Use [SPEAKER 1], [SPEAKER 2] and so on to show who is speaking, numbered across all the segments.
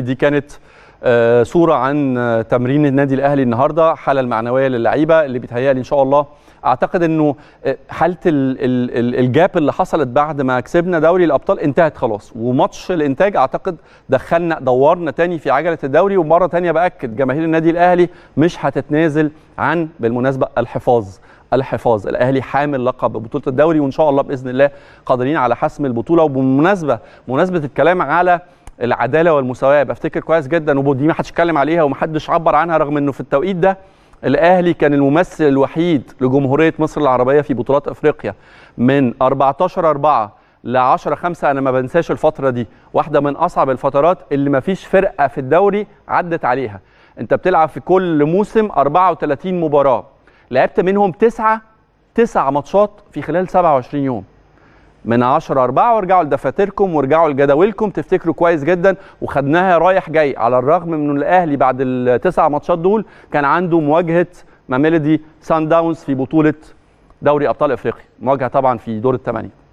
[SPEAKER 1] دي كانت آه، صورة عن آه، تمرين النادي الأهلي النهاردة حالة المعنوية للعيبة اللي بيتهيألي إن شاء الله أعتقد إنه آه، حالة الجاب اللي حصلت بعد ما كسبنا دوري الأبطال انتهت خلاص وماتش الإنتاج أعتقد دخلنا دورنا تاني في عجلة الدوري ومرة تانية بأكد جماهير النادي الأهلي مش هتتنازل عن بالمناسبة الحفاظ الحفاظ الاهلي حامل لقب بطوله الدوري وان شاء الله باذن الله قادرين على حسم البطوله وبالمناسبه مناسبه الكلام على العداله والمساواه بفتكر كويس جدا ودي ما حدش اتكلم عليها ومحدش عبر عنها رغم انه في التوقيت ده الاهلي كان الممثل الوحيد لجمهوريه مصر العربيه في بطولات افريقيا من 14 4 ل 10 5 انا ما بنساش الفتره دي واحده من اصعب الفترات اللي ما فيش فرقه في الدوري عدت عليها انت بتلعب في كل موسم 34 مباراه لعبت منهم تسعة تسع ماتشات في خلال 27 يوم من 10 4 وارجعوا لدفاتركم وارجعوا لجداولكم تفتكروا كويس جدا وخدناها رايح جاي على الرغم من ان الاهلي بعد التسع ماتشات دول كان عنده مواجهه ماميلدي سان داونز في بطوله دوري ابطال افريقيا مواجهه طبعا في دور الثمانيه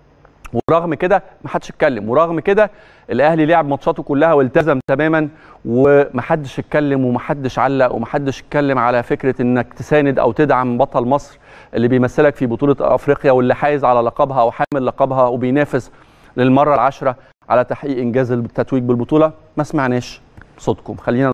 [SPEAKER 1] ورغم كده محدش اتكلم ورغم كده الاهلي لعب ماتشاته كلها والتزم تماما ومحدش اتكلم ومحدش علق ومحدش اتكلم على فكره انك تساند او تدعم بطل مصر اللي بيمثلك في بطوله افريقيا واللي حايز على لقبها وحامل لقبها وبينافس للمره العاشره على تحقيق انجاز التتويج بالبطوله ما سمعناش صوتكم خلينا